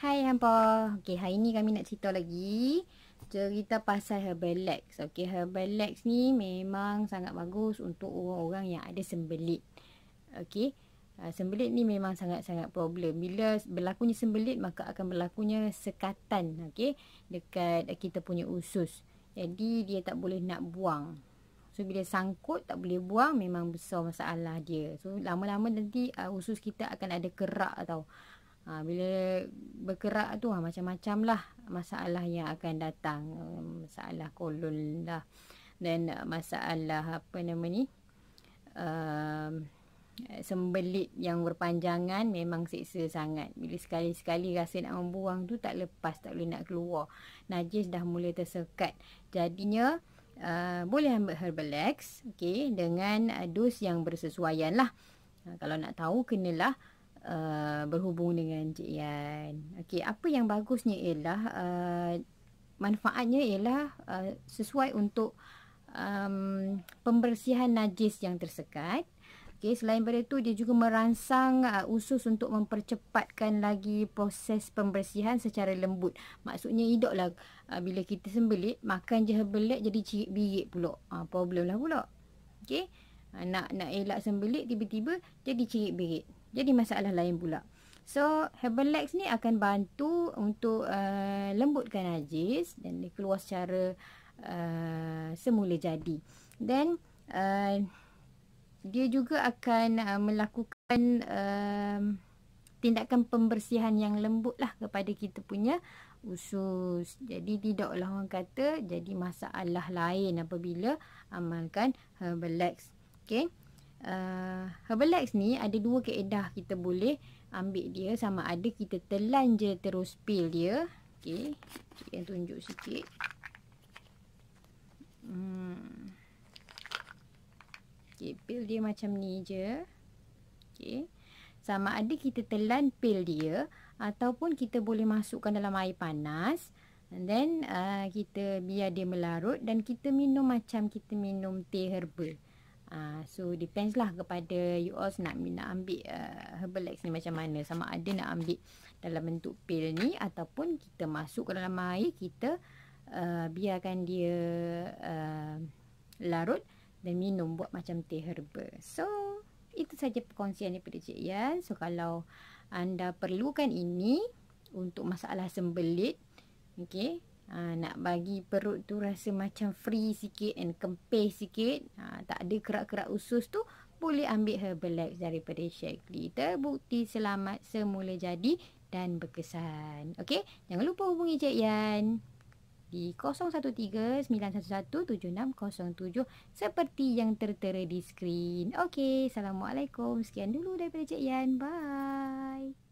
Hai hampa. Okey, hari ni kami nak cerita lagi cerita pasal Herbalax. Okey, Herbalax ni memang sangat bagus untuk orang-orang yang ada sembelit. Okey. Uh, sembelit ni memang sangat-sangat problem. Bila berlakunya sembelit, maka akan berlakunya sekatan, okey, dekat eh, kita punya usus. Jadi dia tak boleh nak buang. So bila sangkut tak boleh buang memang besar masalah dia. So lama-lama nanti uh, usus kita akan ada kerak atau ha, Bila bergerak tu ha, macam-macam lah masalah yang akan datang um, Masalah kolon lah Dan masalah apa nama ni uh, Sembelit yang berpanjangan memang seksa sangat Bila sekali-sekali rasa nak membuang tu tak lepas tak boleh nak keluar Najis dah mula tersekat Jadinya Uh, boleh ambil herbal Herbalex okay, dengan uh, dos yang bersesuaian lah. Uh, kalau nak tahu, kenalah uh, berhubung dengan Cik Yan. Okey, apa yang bagusnya ialah uh, manfaatnya ialah uh, sesuai untuk um, pembersihan najis yang tersekat. Okay, selain daripada itu dia juga merangsang uh, usus untuk mempercepatkan lagi proses pembersihan secara lembut. Maksudnya hiduplah uh, bila kita sembelit, makan je herbalet jadi cirit-birit pulak, Ah uh, problemlah pulak. Okay, Uh, nak nak elak sembelit tiba-tiba jadi cirit-birit. Jadi masalah lain pula. So, Herbalax ni akan bantu untuk uh, lembutkan najis dan dia keluar secara uh, semula jadi. Dan uh, dia juga akan uh, melakukan uh, tindakan pembersihan yang lembut lah kepada kita punya usus. Jadi, tidaklah orang kata jadi masalah lain apabila amalkan Herbalax. Okay uh, eh, Herbalax ni ada dua keedah kita boleh ambil dia sama ada kita telan je terus pil dia okey cik yang tunjuk sikit hmm okey peel dia macam ni je okey sama ada kita telan pil dia ataupun kita boleh masukkan dalam air panas and then uh, kita biar dia melarut dan kita minum macam kita minum teh herbal Uh, so depends lah kepada you all nak nak ambil uh, herbal ex ni macam mana. Sama ada nak ambil dalam bentuk pil ni ataupun kita masuk ke dalam air kita uh, biarkan dia uh, larut dan minum buat macam teh herbal. So itu saja perkongsian daripada Cik Yan. So kalau anda perlukan ini untuk masalah sembelit. Okay. Ha, nak bagi perut tu rasa macam free sikit and kempis sikit. Ha, tak ada kerak-kerak usus tu. Boleh ambil Herbalife daripada Shackley. Terbukti selamat semula jadi dan berkesan. Okey, jangan lupa hubungi Cik Yan di 0139117607 seperti yang tertera di skrin. Okey, Assalamualaikum. Sekian dulu daripada Cik Yan. Bye.